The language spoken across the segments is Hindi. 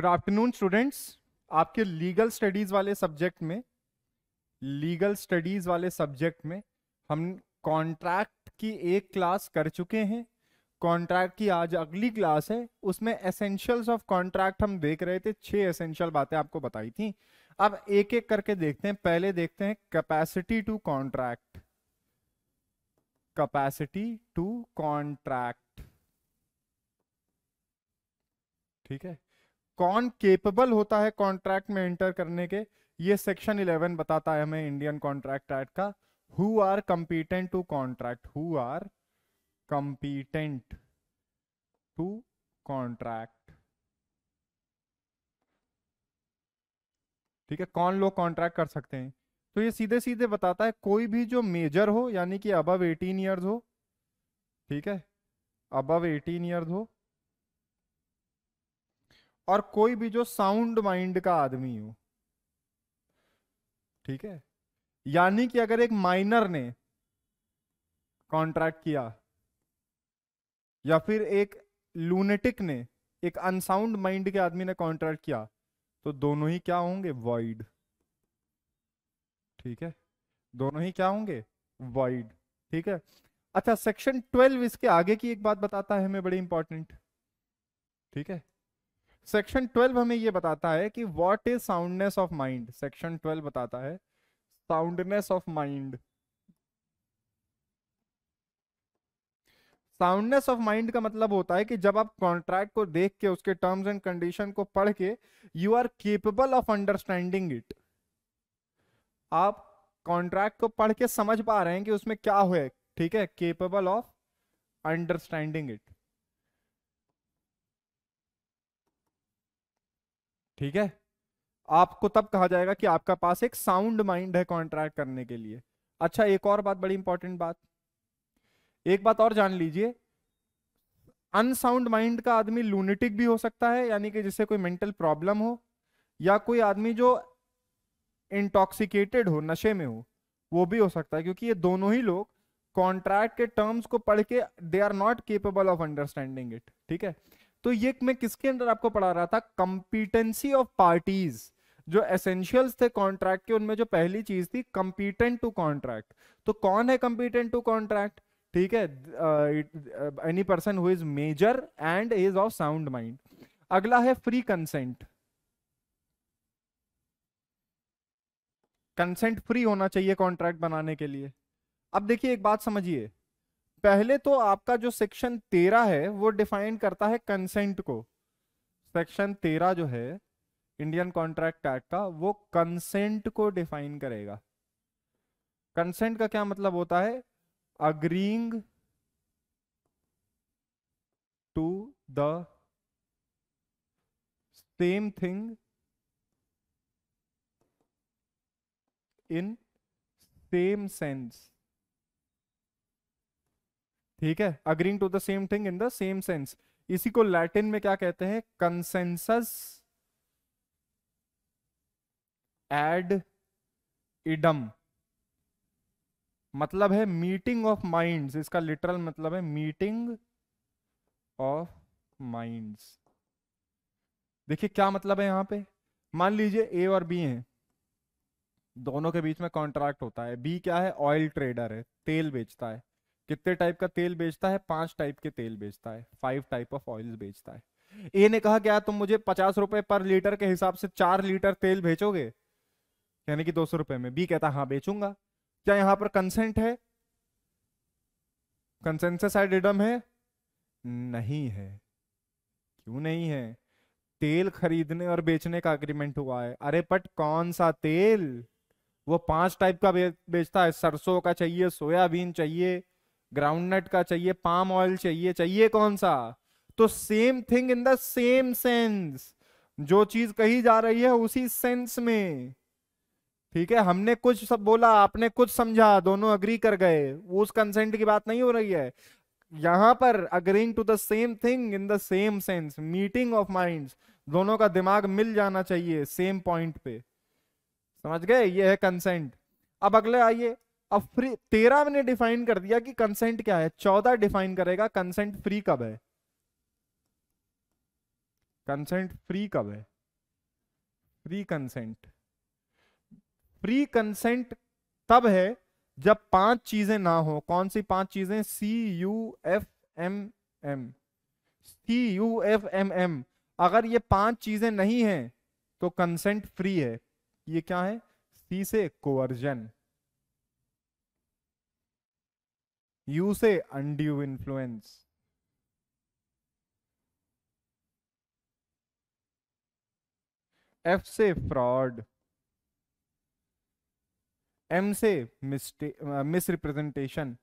गुड आफ्टरनून स्टूडेंट्स आपके लीगल स्टडीज वाले सब्जेक्ट में लीगल स्टडीज वाले सब्जेक्ट में हम कॉन्ट्रैक्ट की एक क्लास कर चुके हैं कॉन्ट्रैक्ट की आज अगली क्लास है उसमें एसेंशियल्स ऑफ कॉन्ट्रैक्ट हम देख रहे थे छह एसेंशियल बातें आपको बताई थी अब एक एक करके देखते हैं पहले देखते हैं capacity to contract capacity to contract ठीक है कौन केपेबल होता है कॉन्ट्रैक्ट में एंटर करने के ये सेक्शन 11 बताता है हमें इंडियन कॉन्ट्रैक्ट एक्ट का who are competent to contract who are competent to contract ठीक है कौन लोग कॉन्ट्रैक्ट कर सकते हैं तो ये सीधे सीधे बताता है कोई भी जो मेजर हो यानी कि अबव एटीन ईयर्स हो ठीक है अबव एटीन ईयर्स हो और कोई भी जो साउंड माइंड का आदमी हो ठीक है यानी कि अगर एक माइनर ने कॉन्ट्रैक्ट किया या फिर एक लूनेटिक ने एक अनसाउंड माइंड के आदमी ने कॉन्ट्रैक्ट किया तो दोनों ही क्या होंगे वाइड ठीक है दोनों ही क्या होंगे वाइड ठीक है अच्छा सेक्शन ट्वेल्व इसके आगे की एक बात बताता है हमें बड़ी इंपॉर्टेंट ठीक है सेक्शन ट्वेल्व हमें ये बताता है कि what is soundness of mind section twelve बताता है soundness of mind soundness of mind का मतलब होता है कि जब आप कॉन्ट्रैक्ट को देख के उसके टर्म्स एंड कंडीशन को पढ़ के you are capable of understanding it आप कॉन्ट्रैक्ट को पढ़ के समझ पा रहे हैं कि उसमें क्या हुआ ठीक है केपेबल ऑफ अंडरस्टैंडिंग इट ठीक है आपको तब कहा जाएगा कि आपका पास एक साउंड माइंड है कॉन्ट्रैक्ट करने के लिए अच्छा एक और बात बड़ी इंपॉर्टेंट बात एक बात और जान लीजिए अनसाउंड माइंड का आदमी लूनेटिक भी हो सकता है यानी कि जिससे कोई मेंटल प्रॉब्लम हो या कोई आदमी जो इंटॉक्सिकेटेड हो नशे में हो वो भी हो सकता है क्योंकि ये दोनों ही लोग कॉन्ट्रैक्ट के टर्म्स को पढ़ के they are not capable of understanding it ठीक है तो ये मैं किसके अंदर आपको पढ़ा रहा था कंपीटेंसी ऑफ पार्टीज जो एसेंशियल्स थे कॉन्ट्रैक्ट के उनमें जो पहली चीज थी कंपीटेंट टू कॉन्ट्रैक्ट तो कौन है कंपीटेंट टू कॉन्ट्रैक्ट ठीक है any person who is major and is of sound mind अगला है फ्री कंसेंट कंसेंट फ्री होना चाहिए कॉन्ट्रैक्ट बनाने के लिए अब देखिए एक बात समझिए पहले तो आपका जो सेक्शन तेरह है वो डिफाइन करता है कंसेंट को सेक्शन तेरह जो है इंडियन कॉन्ट्रैक्ट एक्ट का वो कंसेंट को डिफाइन करेगा कंसेंट का क्या मतलब होता है agreeing to the same thing in same sense ठीक है agreeing to the same thing in the same sense इसी को लैटिन में क्या कहते हैं कंसेंसस एड इडम मतलब है मीटिंग ऑफ माइंड्स इसका लिटरल मतलब है मीटिंग ऑफ माइंड्स देखिए क्या मतलब है यहां पे मान लीजिए ए और बी हैं दोनों के बीच में कॉन्ट्रैक्ट होता है बी क्या है ऑयल ट्रेडर है तेल बेचता है कितने टाइप का तेल बेचता है पांच टाइप के तेल बेचता है फाइव टाइप ऑफ ऑयल्स बेचता है ए ने कहा क्या तुम मुझे पचास रुपए पर लीटर के हिसाब से चार लीटर तेल बेचोगे यानी कि दो सौ रुपए में बी कहता हाँ बेचूंगा क्या यहां पर कंसेंट है कंसेंसस एडिडम है नहीं है क्यों नहीं है तेल खरीदने और बेचने का अग्रीमेंट हुआ है अरे बट कौन सा तेल वो पांच टाइप का बेचता है सरसों का चाहिए सोयाबीन चाहिए ग्राउंड नट का चाहिए पाम ऑयल चाहिए चाहिए कौन सा तो same thing in the same sense जो चीज कही जा रही है उसी सेंस में ठीक है हमने कुछ सब बोला आपने कुछ समझा दोनों अग्री कर गए उस कंसेंट की बात नहीं हो रही है यहां पर agreeing to the same thing in the same sense meeting of minds दोनों का दिमाग मिल जाना चाहिए सेम पॉइंट पे समझ गए ये है कंसेंट अब अगले आइए अब फ्री तेरह मैंने डिफाइन कर दिया कि कंसेंट क्या है चौदह डिफाइन करेगा कंसेंट फ्री कब है कंसेंट फ्री कब है फ्री कंसेंट फ्री कंसेंट तब है जब पांच चीजें ना हो कौन सी पांच चीजें C U F M M C U F M M अगर ये पांच चीजें नहीं हैं तो कंसेंट फ्री है ये क्या है सी से coercion you say undue influence f say fraud m say mistake uh, misrepresentation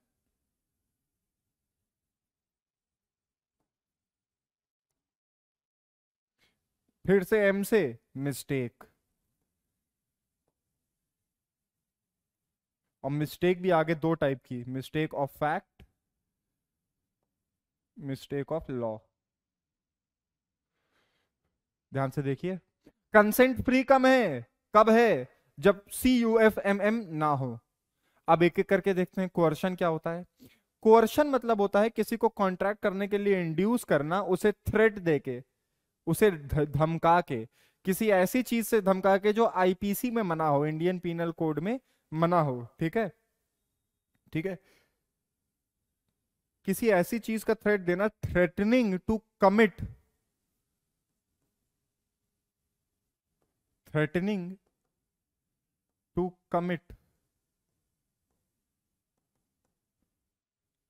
फिर से m से मिस्टेक और मिस्टेक भी आगे दो टाइप की mistake of fact mistake of law ध्यान से देखिए कंसेंट फ्री कम है कब है जब C U F M M ना हो अब एक एक करके देखते हैं क्वर्शन क्या होता है क्वर्शन मतलब होता है किसी को कॉन्ट्रैक्ट करने के लिए इंड्यूस करना उसे थ्रेट देके उसे धमका के किसी ऐसी चीज से धमका के जो आईपीसी में मना हो इंडियन पीनल कोड में मना हो ठीक है ठीक है किसी ऐसी चीज का थ्रेट देना threatening to commit threatening to commit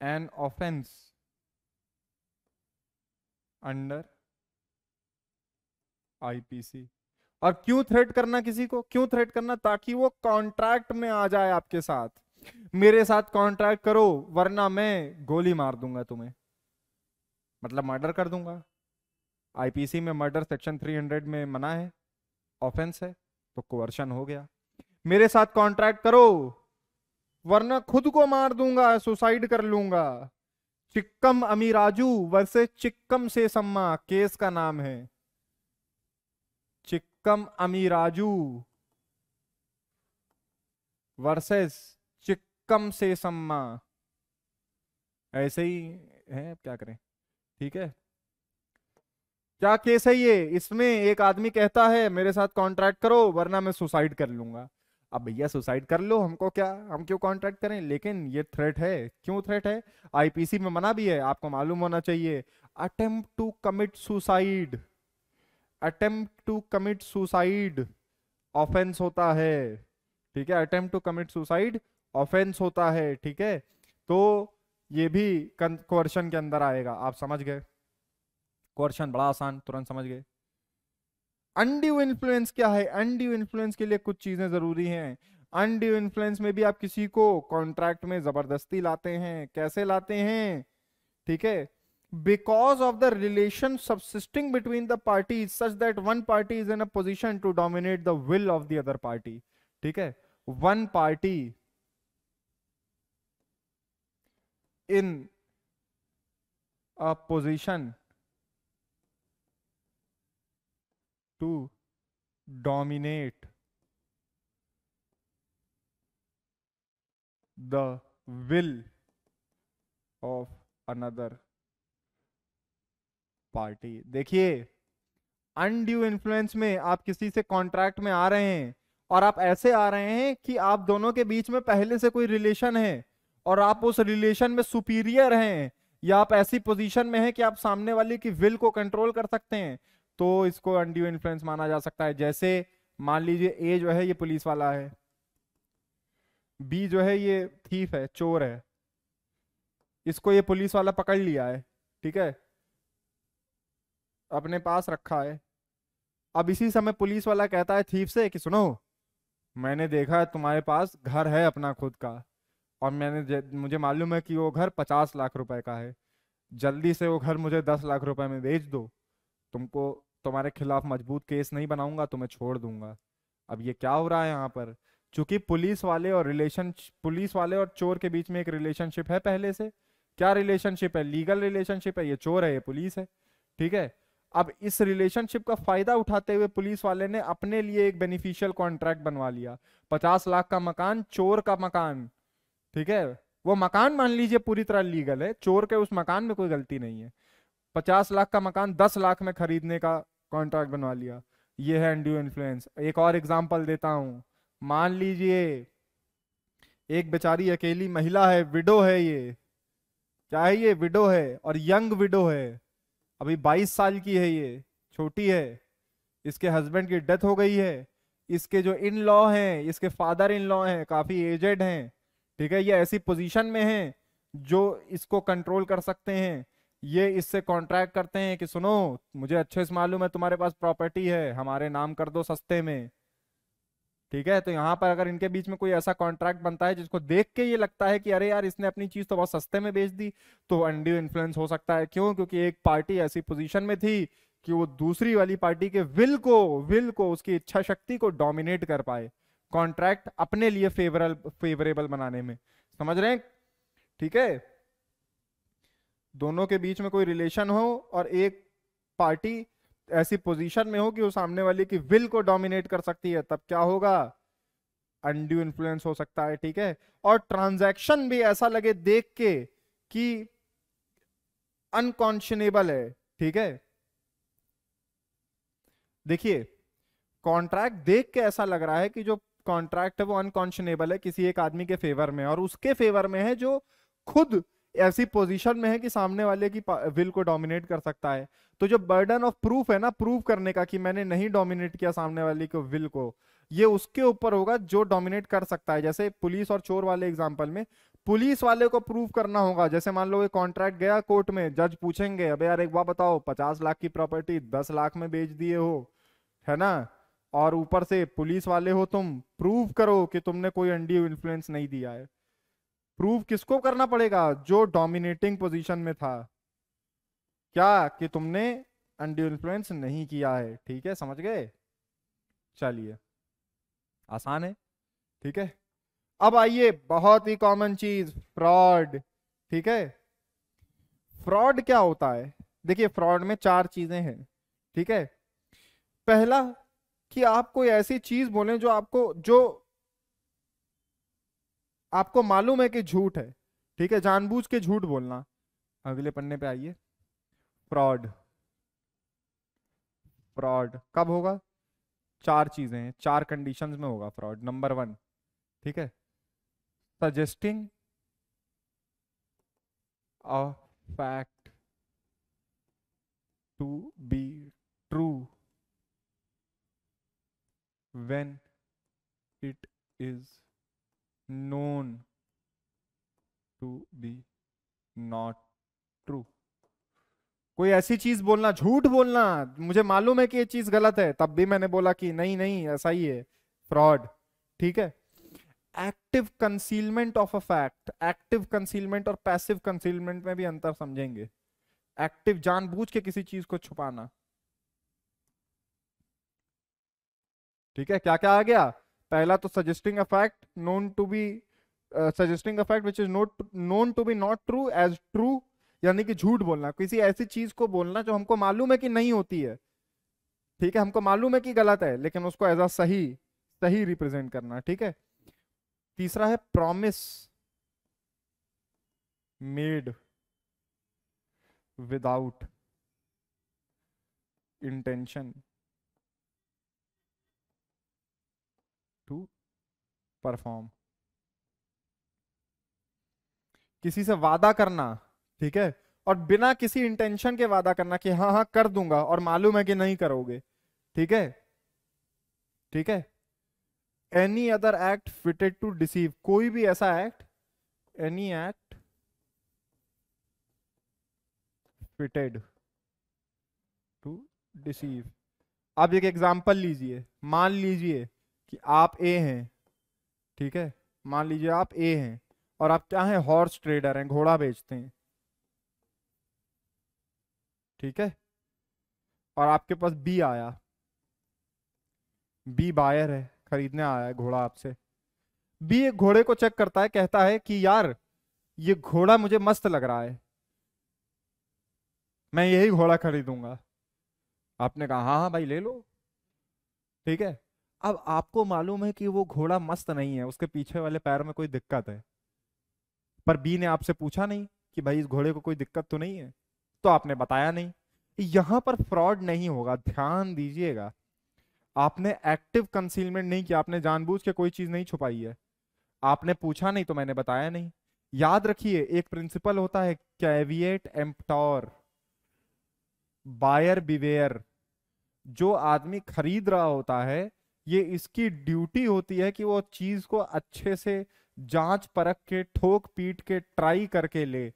an offence under IPC और क्यों थ्रेट करना किसी को क्यों थ्रेट करना ताकि वो कॉन्ट्रैक्ट में आ जाए आपके साथ मेरे साथ कॉन्ट्रैक्ट करो वरना मैं गोली मार दूंगा तुम्हें मतलब मर्डर कर दूंगा आईपीसी में मर्डर सेक्शन 300 में मना है ऑफेंस है तो कोवर्शन हो गया मेरे साथ कॉन्ट्रैक्ट करो वरना खुद को मार दूंगा सुसाइड कर लूंगा चिक्कम अमीराजू वर्से चिक्कम से सम्मा केस का नाम है मुक्कम अमीराजू वर्सेस चिक्कम से सम्मा ऐसे ही है क्या करें ठीक है क्या केस है ये इसमें एक आदमी कहता है मेरे साथ कॉन्ट्रैक्ट करो वरना मैं सुसाइड कर लूंगा अब भैया सुसाइड कर लो हमको क्या हम क्यों कॉन्ट्रैक्ट करें लेकिन ये थ्रेट है क्यों थ्रेट है आईपीसी में मना भी है आपको मालूम होना चाहिए attempt to commit suicide attempt to commit suicide offence होता है ठीक है attempt to commit suicide offence होता है ठीक है तो ये भी क्वेश्चन के अंदर आएगा आप समझ गए क्वेश्चन बड़ा आसान तुरंत समझ गए अनड्यू इन्फ्लुएंस क्या है अनड्यू इन्फ्लुएंस के लिए कुछ चीजें जरूरी हैं अनड्यू इन्फ्लुएंस में भी आप किसी को कॉन्ट्रैक्ट में जबरदस्ती लाते हैं कैसे लाते हैं ठीक है because of the relation subsisting between the parties such that one party is in a position to dominate the will of the other party theek hai one party in a position to dominate the will of another party देखिए अनड्यू इन्फ्लुएंस में आप किसी से कॉन्ट्रैक्ट में आ रहे हैं और आप ऐसे आ रहे हैं कि आप दोनों के बीच में पहले से कोई रिलेशन है और आप उस रिलेशन में सुपीरियर हैं या आप ऐसी पोजीशन में हैं कि आप सामने वाले की विल को कंट्रोल कर सकते हैं तो इसको अनड्यू इन्फ्लुएंस माना जा सकता है जैसे मान लीजिए ए जो है ये पुलिस वाला है बी जो है ये थीफ है चोर है इसको ये पुलिस वाला पकड़ लिया है ठीक है अपने पास रखा है अब इसी समय पुलिस वाला कहता है थीप से कि सुनो मैंने देखा है तुम्हारे पास घर है अपना खुद का और मैंने मुझे मालूम है कि वो घर पचास लाख रुपए का है जल्दी से वो घर मुझे दस लाख रुपए में बेच दो तुमको तुम्हारे खिलाफ मजबूत केस नहीं बनाऊंगा तुम्हें छोड़ दूंगा अब ये क्या हो रहा है यहाँ पर चूंकि पुलिस वाले और रिलेशन पुलिस वाले और चोर के बीच में एक रिलेशनशिप है पहले से क्या रिलेशनशिप है लीगल रिलेशनशिप है ये चोर है ये पुलिस है ठीक है अब इस रिलेशनशिप का फायदा उठाते हुए पुलिस वाले ने अपने लिए एक बेनिफिशियल कॉन्ट्रैक्ट बनवा लिया पचास लाख का मकान चोर का मकान ठीक है वो मकान मान लीजिए पूरी तरह लीगल है चोर के उस मकान में कोई गलती नहीं है पचास लाख का मकान दस लाख में खरीदने का कॉन्ट्रैक्ट बनवा लिया ये है एंड्यू इन्फ्लुएंस एक और एग्जाम्पल देता हूं मान लीजिए एक बेचारी अकेली महिला है विडो है ये क्या है ये विडो है और यंग विडो है अभी 22 साल की है ये छोटी है इसके हस्बैंड की डेथ हो गई है इसके जो इन लॉ हैं इसके फादर इन लॉ हैं काफ़ी एजेड हैं ठीक है ये ऐसी पोजीशन में हैं जो इसको कंट्रोल कर सकते हैं ये इससे कॉन्ट्रैक्ट करते हैं कि सुनो मुझे अच्छे से मालूम है तुम्हारे पास प्रॉपर्टी है हमारे नाम कर दो सस्ते में ठीक है तो यहाँ पर अगर इनके बीच में कोई ऐसा कॉन्ट्रैक्ट बनता है जिसको देख के ये लगता है कि अरे यार इसने अपनी चीज तो बहुत सस्ते में बेच दी तो अंडी इन्फ्लुएंस हो सकता है क्यों क्योंकि एक पार्टी ऐसी पोजीशन में थी कि वो दूसरी वाली पार्टी के विल को विल को उसकी इच्छा शक्ति को डोमिनेट कर पाए कॉन्ट्रैक्ट अपने लिए फेवरल फेवरेबल बनाने में समझ रहे हैं ठीक है दोनों के बीच में कोई रिलेशन हो और एक पार्टी ऐसी पोजीशन में हो कि वो सामने वाले की विल को डोमिनेट कर सकती है तब क्या होगा अनड्यू इन्फ्लुएंस हो सकता है ठीक है और ट्रांजैक्शन भी ऐसा लगे देख के कि अनकॉन्शनेबल है ठीक है देखिए कॉन्ट्रैक्ट देख के ऐसा लग रहा है कि जो कॉन्ट्रैक्ट है वो अनकॉन्शनेबल है किसी एक आदमी के फेवर में और उसके फेवर में है जो खुद ऐसी पोजीशन में है कि सामने वाले की विल को डोमिनेट कर सकता है तो जो बर्डन ऑफ प्रूफ है ना प्रूफ करने का कि मैंने नहीं डोमिनेट किया सामने वाले को विल को ये उसके ऊपर होगा जो डोमिनेट कर सकता है जैसे पुलिस और चोर वाले एग्जाम्पल में पुलिस वाले को प्रूफ करना होगा जैसे मान लो ये कॉन्ट्रैक्ट गया कोर्ट में जज पूछेंगे अब यार एक बार बताओ पचास लाख की प्रॉपर्टी दस लाख में बेच दिए हो है ना और ऊपर से पुलिस वाले हो तुम प्रूव करो कि तुमने कोई अंडी इन्फ्लुएंस नहीं दिया है प्रूव किसको करना पड़ेगा जो डोमिनेटिंग पोजीशन में था क्या कि तुमने अंडर इन्फ्लुएंस नहीं किया है ठीक है समझ गए चलिए आसान है ठीक है अब आइए बहुत ही कॉमन चीज फ्रॉड ठीक है फ्रॉड क्या होता है देखिए फ्रॉड में चार चीजें हैं ठीक है पहला कि आप कोई ऐसी चीज बोले जो आपको जो आपको मालूम है कि झूठ है ठीक है जानबूझ के झूठ बोलना अगले पन्ने पे आइए फ्रॉड फ्रॉड कब होगा चार चीजें हैं चार कंडीशंस में होगा फ्रॉड नंबर वन ठीक है suggesting a fact to be true when it is known to be not true कोई ऐसी चीज बोलना झूठ बोलना मुझे मालूम है कि ये चीज गलत है तब भी मैंने बोला कि नहीं नहीं ऐसा ही है फ्रॉड ठीक है active concealment of a fact active concealment और पैसिव कंसीलमेंट में भी अंतर समझेंगे एक्टिव जानबूझ के किसी चीज को छुपाना ठीक है क्या क्या आ गया पहला तो suggesting a fact known to be suggesting a fact which is not known to be not true as true यानी कि झूठ बोलना किसी ऐसी चीज को बोलना जो हमको मालूम है कि नहीं होती है ठीक है हमको मालूम है कि गलत है लेकिन उसको एज अ सही सही रिप्रेजेंट करना ठीक है तीसरा है promise made without intention perform किसी से वादा करना ठीक है और बिना किसी इंटेंशन के वादा करना कि हाँ हाँ कर दूंगा और मालूम है कि नहीं करोगे ठीक है ठीक है any other act fitted to deceive कोई भी ऐसा act any act fitted to deceive आप एक एग्जांपल लीजिए मान लीजिए कि आप ए हैं ठीक है मान लीजिए आप ए हैं और आप क्या हैं हॉर्स ट्रेडर हैं घोड़ा बेचते हैं ठीक है और आपके पास बी आया बी बायर है खरीदने आया है घोड़ा आपसे बी एक घोड़े को चेक करता है कहता है कि यार ये घोड़ा मुझे मस्त लग रहा है मैं यही घोड़ा खरीदूंगा आपने कहा हाँ हाँ भाई ले लो ठीक है अब आपको मालूम है कि वो घोड़ा मस्त नहीं है उसके पीछे वाले पैर में कोई दिक्कत है पर बी ने आपसे पूछा नहीं कि भाई इस घोड़े को कोई दिक्कत तो नहीं है तो आपने बताया नहीं यहां पर फ्रॉड नहीं होगा ध्यान दीजिएगा आपने एक्टिव कंसीलमेंट नहीं किया आपने जानबूझ के कोई चीज नहीं छुपाई है आपने पूछा नहीं तो मैंने बताया नहीं याद रखिए एक प्रिंसिपल होता है कैवियट एम्पटोर बायर बिवेयर जो आदमी खरीद रहा होता है ये इसकी ड्यूटी होती है कि वो चीज को अच्छे से जांच परख के ठोक पीट के ट्राई करके ले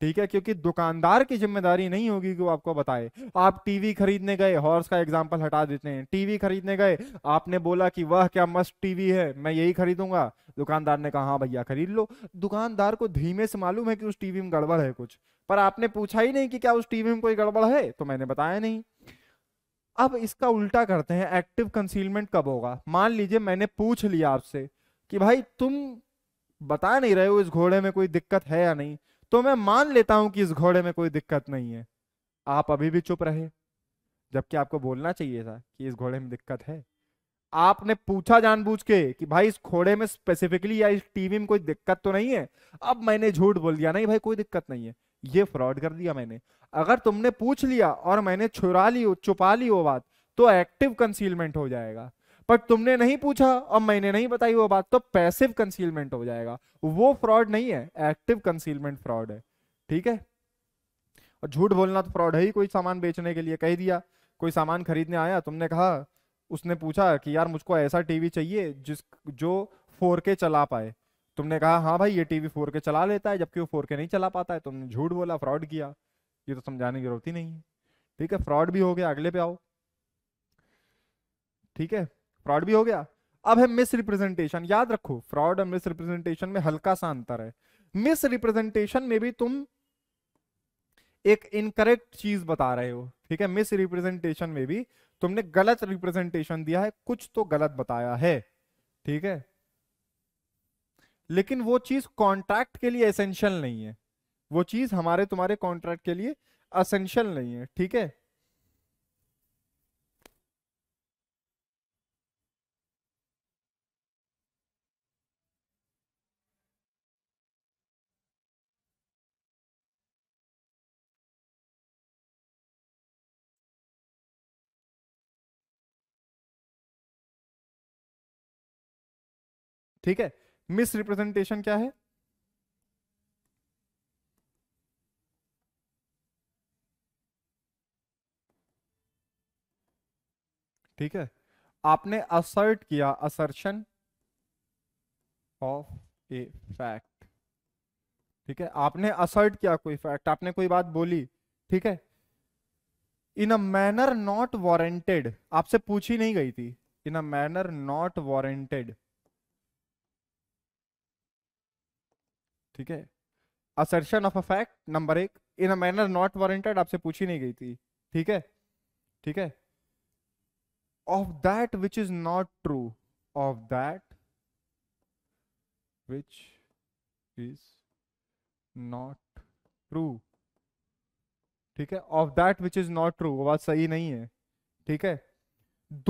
ठीक है क्योंकि दुकानदार की जिम्मेदारी नहीं होगी कि वो आपको बताए आप टीवी खरीदने गए हॉर्स का एग्जाम्पल हटा देते हैं टीवी खरीदने गए आपने बोला कि वह क्या मस्त टीवी है मैं यही खरीदूंगा दुकानदार ने कहा हाँ भैया खरीद लो दुकानदार को धीमे से मालूम है कि उस टीवी में गड़बड़ है कुछ पर आपने पूछा ही नहीं कि क्या उस टीवी में कोई गड़बड़ है तो मैंने बताया नहीं अब इसका उल्टा करते हैं एक्टिव कंसीलमेंट कब होगा मान लीजिए मैंने पूछ लिया आपसे कि भाई तुम बता नहीं रहे हो इस घोड़े में कोई दिक्कत है या नहीं तो मैं मान लेता हूं कि इस घोड़े में कोई दिक्कत नहीं है आप अभी भी चुप रहे जबकि आपको बोलना चाहिए था कि इस घोड़े में दिक्कत है आपने पूछा जानबूझ के कि भाई इस घोड़े में स्पेसिफिकली या इस टीवी में कोई दिक्कत तो नहीं है अब मैंने झूठ बोल दिया नहीं भाई कोई दिक्कत नहीं है ये फ्रॉड कर दिया मैंने अगर तुमने पूछ लिया और मैंने छुरा ली छुपा ली वो बात तो एक्टिव कंसीलमेंट हो जाएगा पर तुमने नहीं पूछा और मैंने नहीं बताई वो बात तो पैसिव कंसीलमेंट हो जाएगा वो फ्रॉड नहीं है एक्टिव कंसीलमेंट फ्रॉड है ठीक है और झूठ बोलना तो फ्रॉड है ही कोई सामान बेचने के लिए कह दिया कोई सामान खरीदने आया तुमने कहा उसने पूछा कि यार मुझको ऐसा टीवी चाहिए जिस जो फोर चला पाए तुमने कहा हाँ भाई ये टीवी फोर के चला लेता है जबकि वो फोर के नहीं चला पाता है तुमने झूठ बोला फ्रॉड किया ये तो समझाने की जरूरत ही नहीं है ठीक है फ्रॉड भी हो गया अगले पे आओ ठीक है फ्रॉड भी हो गया अब है मिस रिप्रेजेंटेशन याद रखो फ्रॉड और मिस रिप्रेजेंटेशन में हल्का सा अंतर है मिस रिप्रेजेंटेशन में भी तुम एक इनकरेक्ट चीज बता रहे हो ठीक है मिस रिप्रेजेंटेशन में भी तुमने गलत रिप्रेजेंटेशन दिया है कुछ तो गलत बताया है ठीक है लेकिन वो चीज कॉन्ट्रैक्ट के लिए एसेंशियल नहीं है वो चीज हमारे तुम्हारे कॉन्ट्रैक्ट के लिए असेंशियल नहीं है ठीक है ठीक है मिस रिप्रेजेंटेशन क्या है ठीक है आपने असर्ट किया असर्शन ऑफ ए फैक्ट ठीक है आपने असर्ट किया कोई फैक्ट आपने कोई बात बोली ठीक है इन अ मैनर नॉट वॉरेंटेड आपसे पूछी नहीं गई थी इन अ मैनर नॉट वॉरेंटेड ठीक है assertion of a fact number एक इन अ मैनर नॉट वॉरेंटेड आपसे पूछी नहीं गई थी ठीक है ठीक है of that which is not true of that which is not true ठीक है of that which is not true वो बात सही नहीं है ठीक है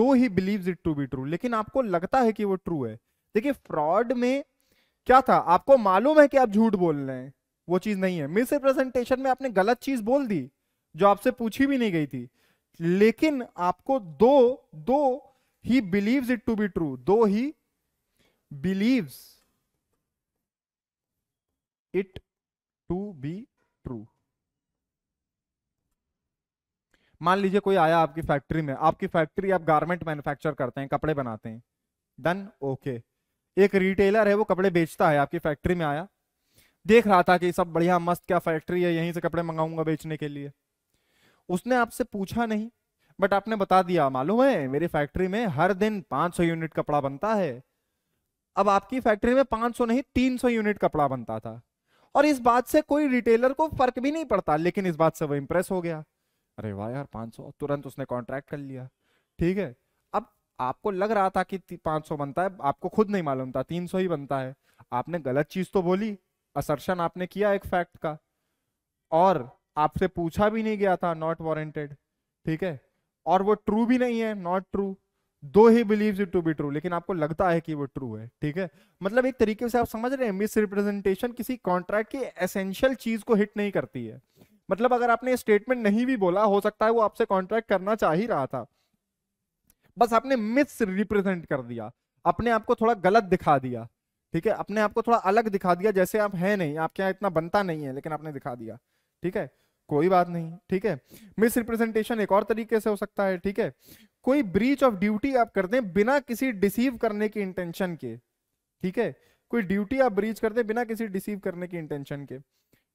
though he believe it to be true लेकिन आपको लगता है कि वो ट्रू है देखिए फ्रॉड में क्या था आपको मालूम है कि आप झूठ बोल रहे हैं वो चीज नहीं है मिस रिप्रेजेंटेशन में आपने गलत चीज बोल दी जो आपसे पूछी भी नहीं गई थी लेकिन आपको though though he believe it to be true though he believe it to be true मान लीजिए कोई आया आपकी फैक्ट्री में आपकी फैक्ट्री आप गारमेंट मैन्युफैक्चर करते हैं कपड़े बनाते हैं डन ओके okay. एक रिटेलर है वो कपड़े बेचता है आपकी फैक्ट्री में आया देख रहा था कि सब बढ़िया मस्त क्या फैक्ट्री है यहीं से कपड़े मंगाऊंगा बेचने के लिए उसने आपसे पूछा नहीं बट आपने बता दिया मालूम है मेरी फैक्ट्री में हर दिन 500 यूनिट कपड़ा बनता है अब आपकी फैक्ट्री में 500 नहीं 300 यूनिट कपड़ा बनता था और इस बात से कोई रिटेलर को फर्क भी नहीं पड़ता लेकिन इस बात से वो इंप्रेस हो गया अरे वाह यार 500 तुरंत उसने कॉन्ट्रैक्ट कर लिया ठीक है आपको लग रहा था कि 500 बनता है आपको खुद नहीं मालूम था 300 ही बनता है आपने गलत चीज तो बोली असर्शन आपने किया एक फैक्ट का और आपसे पूछा भी नहीं गया था नॉट वॉरेंटेड ठीक है और वो ट्रू भी नहीं है not true though he believe it to be true लेकिन आपको लगता है कि वो ट्रू है ठीक है मतलब एक तरीके से आप समझ रहे हैं मिस रिप्रेजेंटेशन किसी कॉन्ट्रैक्ट की एसेंशियल चीज को हिट नहीं करती है मतलब अगर आपने स्टेटमेंट नहीं भी बोला हो सकता है वो आपसे कॉन्ट्रैक्ट करना चाह ही रहा था बस आपने मिस रिप्रेजेंट कर दिया अपने आप को थोड़ा गलत दिखा दिया ठीक है अपने आप को थोड़ा अलग दिखा दिया जैसे आप हैं नहीं आपके यहाँ इतना बनता नहीं है लेकिन आपने दिखा दिया ठीक है कोई बात नहीं ठीक है मिस रिप्रेजेंटेशन एक और तरीके से हो सकता है ठीक है कोई ब्रीच ऑफ ड्यूटी आप कर दें बिना किसी डिसीव करने की इंटेंशन के ठीक है कोई ड्यूटी आप ब्रीच कर दें बिना किसी डिसीव करने की इंटेंशन के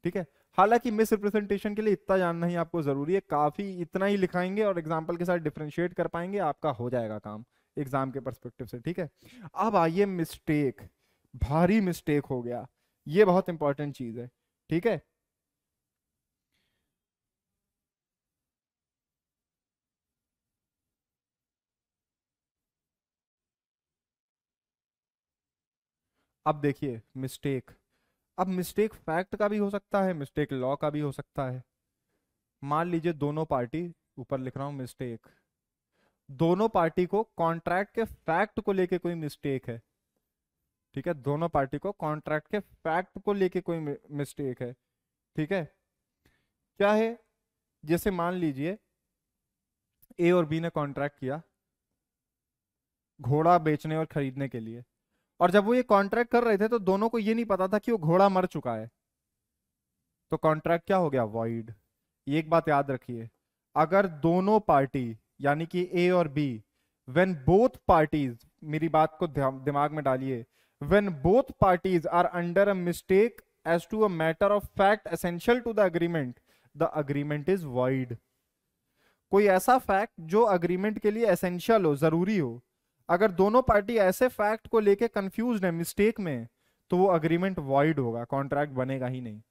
ठीक है हालांकि रिप्रेजेंटेशन के लिए इतना जानना ही आपको जरूरी है काफी इतना ही लिखाएंगे और एग्जाम्पल के साथ डिफ्रेंशिएट कर पाएंगे आपका हो जाएगा काम एग्जाम के परस्पेक्टिव से ठीक है अब आइए मिस्टेक भारी मिस्टेक हो गया ये बहुत इंपॉर्टेंट चीज है ठीक है अब देखिए मिस्टेक अब मिस्टेक फैक्ट का भी हो सकता है मिस्टेक लॉ का भी हो सकता है मान लीजिए दोनों पार्टी ऊपर लिख रहा हूं मिस्टेक दोनों पार्टी को कॉन्ट्रैक्ट के फैक्ट को लेके कोई मिस्टेक है ठीक है दोनों पार्टी को कॉन्ट्रैक्ट के फैक्ट को लेके कोई मिस्टेक है ठीक है क्या है जैसे मान लीजिए ए और बी ने कॉन्ट्रैक्ट किया घोड़ा बेचने और खरीदने के लिए और जब वो ये कॉन्ट्रैक्ट कर रहे थे तो दोनों को ये नहीं पता था कि वो घोड़ा मर चुका है तो कॉन्ट्रैक्ट क्या हो गया वॉइड एक बात याद रखिए अगर दोनों पार्टी यानी कि ए और बी वेन बोथ पार्टीज मेरी बात को दिमाग में डालिए when both parties are under a mistake as to a matter of fact essential to the agreement the agreement is void कोई ऐसा फैक्ट जो अग्रीमेंट के लिए एसेंशियल हो जरूरी हो अगर दोनों पार्टी ऐसे फैक्ट को लेके कंफ्यूज है मिस्टेक में तो वो अग्रीमेंट वॉइड होगा कॉन्ट्रैक्ट बनेगा ही नहीं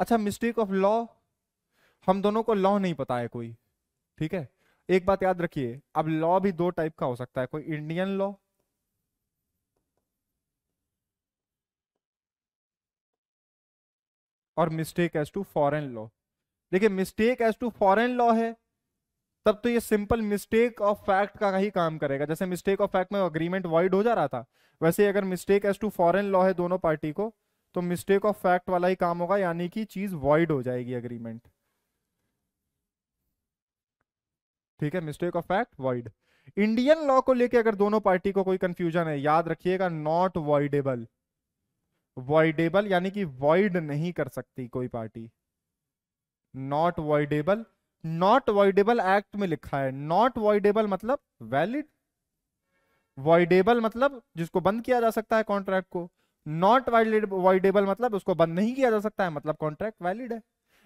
अच्छा मिस्टेक ऑफ लॉ हम दोनों को लॉ नहीं पता है कोई ठीक है एक बात याद रखिए अब लॉ भी दो टाइप का हो सकता है कोई इंडियन लॉ और mistake as to foreign law देखिए mistake as to foreign law है तब तो ये सिंपल मिस्टेक ऑफ फैक्ट का ही काम करेगा जैसे मिस्टेक ऑफ फैक्ट में अग्रीमेंट वॉइड हो जा रहा था वैसे अगर mistake as to foreign law है दोनों पार्टी को तो मिस्टेक ऑफ फैक्ट वाला ही काम होगा यानी कि चीज वॉइड हो जाएगी अग्रीमेंट ठीक है mistake of fact void Indian law को लेके अगर दोनों पार्टी को कोई कंफ्यूजन है याद रखिएगा नॉट वॉइडेबल वॉइडेबल यानी कि वॉइड नहीं कर सकती कोई party not voidable not voidable act में लिखा है नॉट वॉइडेबल मतलब वैलिड वॉइडेबल मतलब जिसको बंद किया जा सकता है कॉन्ट्रैक्ट को नॉट वॉइडेबल मतलब उसको बंद नहीं किया जा सकता है मतलब कॉन्ट्रैक्ट वैलिड है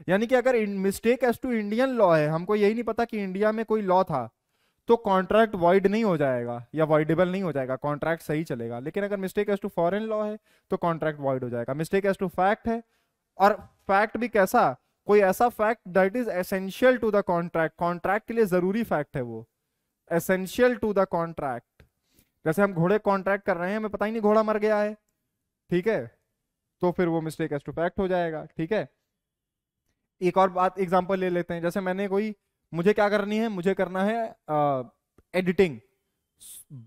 यानी कि अगर mistake as to Indian law है हमको यही नहीं पता कि इंडिया में कोई लॉ था तो कॉन्ट्रैक्ट वॉइड नहीं हो जाएगा या वॉइडेबल नहीं हो जाएगा कॉन्ट्रैक्ट सही चलेगा लेकिन अगर mistake as to foreign law है तो कॉन्ट्रैक्ट वॉइड हो जाएगा मिस्टेक एज टू फैक्ट है और फैक्ट भी कैसा कोई ऐसा fact that is essential to the contract contract के लिए जरूरी फैक्ट है वो एसेंशियल टू द कॉन्ट्रैक्ट जैसे हम घोड़े कॉन्ट्रैक्ट कर रहे हैं हमें पता ही नहीं घोड़ा मर गया है ठीक है तो फिर वो मिस्टेक एस टू फैक्ट हो जाएगा ठीक है एक और बात एग्जाम्पल ले लेते हैं जैसे मैंने कोई मुझे क्या करनी है मुझे करना है एडिटिंग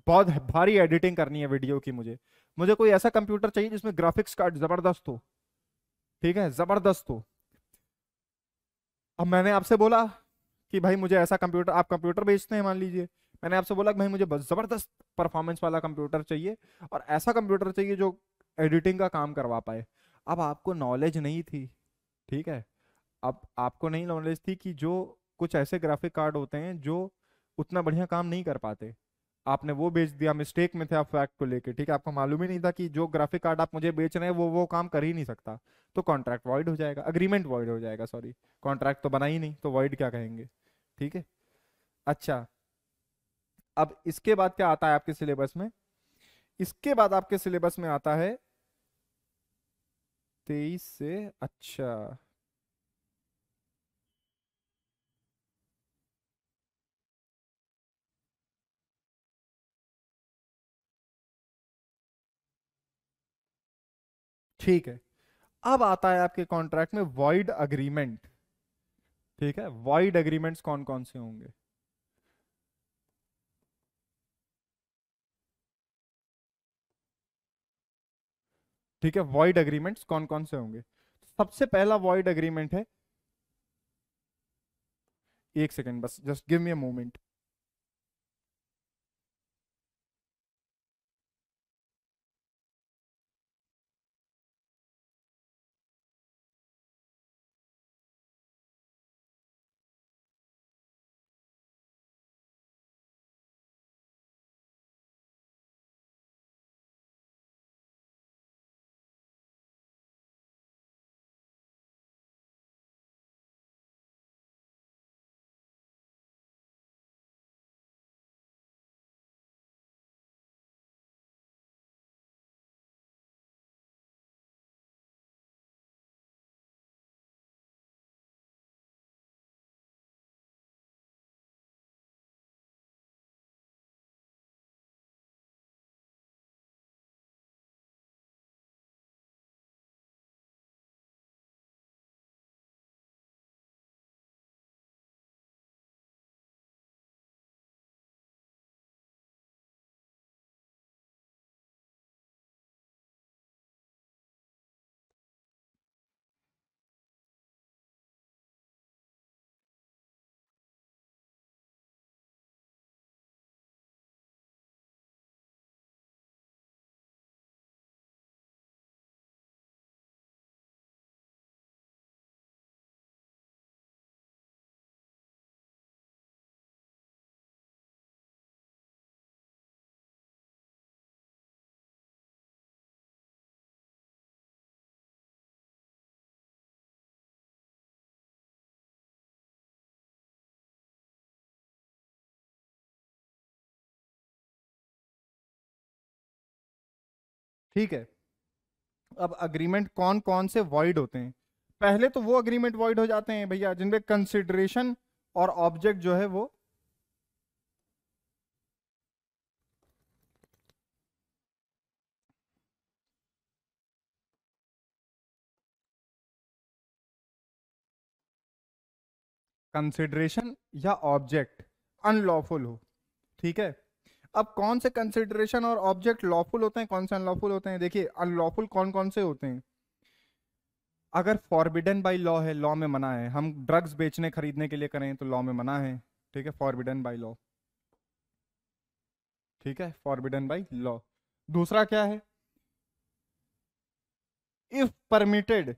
बहुत भारी एडिटिंग करनी है वीडियो की मुझे मुझे कोई ऐसा कंप्यूटर चाहिए जिसमें ग्राफिक्स कार्ड जबरदस्त हो ठीक है जबरदस्त हो अब मैंने आपसे बोला कि भाई मुझे ऐसा कंप्यूटर आप कंप्यूटर बेचते हैं मान लीजिए मैंने आपसे बोला कि भाई मुझे ज़बरदस्त परफॉर्मेंस वाला कंप्यूटर चाहिए और ऐसा कंप्यूटर चाहिए जो एडिटिंग का काम करवा पाए अब आपको नॉलेज नहीं थी ठीक है अब आपको नहीं नॉलेज थी कि जो कुछ ऐसे ग्राफिक कार्ड होते हैं जो उतना बढ़िया काम नहीं कर पाते आपने वो बेच दिया मिस्टेक में थे आप फैक्ट को लेके ठीक है आपको मालूम ही नहीं था कि जो ग्राफिक कार्ड आप मुझे बेच रहे हैं वो वो काम कर ही नहीं सकता तो कॉन्ट्रैक्ट वॉइड हो जाएगा अग्रीमेंट वॉइड हो जाएगा सॉरी कॉन्ट्रैक्ट तो बना ही नहीं तो वॉइड क्या कहेंगे ठीक है अच्छा अब इसके बाद क्या आता है आपके सिलेबस में इसके बाद आपके सिलेबस में आता है तेईस से अच्छा ठीक है अब आता है आपके कॉन्ट्रैक्ट में वॉइड अग्रीमेंट ठीक है वॉइड अग्रीमेंट्स कौन कौन से होंगे ठीक है वॉइड अग्रीमेंट्स कौन कौन से होंगे सबसे पहला वॉइड अग्रीमेंट है एक सेकेंड बस just give me a moment ठीक है अब अग्रीमेंट कौन कौन से वॉइड होते हैं पहले तो वो अग्रीमेंट वॉइड हो जाते हैं भैया जिनमें कंसिडरेशन और ऑब्जेक्ट जो है वो कंसिडरेशन या ऑब्जेक्ट अनलॉफुल हो ठीक है अब कौन से कंसिडरेशन और ऑब्जेक्ट लॉफुल होते हैं कौन से अनलॉफुल होते हैं देखिए अनलॉफुल कौन कौन से होते हैं अगर फॉरबिडन बाई लॉ है लॉ में मना है हम ड्रग्स बेचने खरीदने के लिए करें तो लॉ में मना है ठीक है फॉरबिडन बाई लॉ ठीक है फॉरबिडन बाई लॉ दूसरा क्या है इफ परमिटेड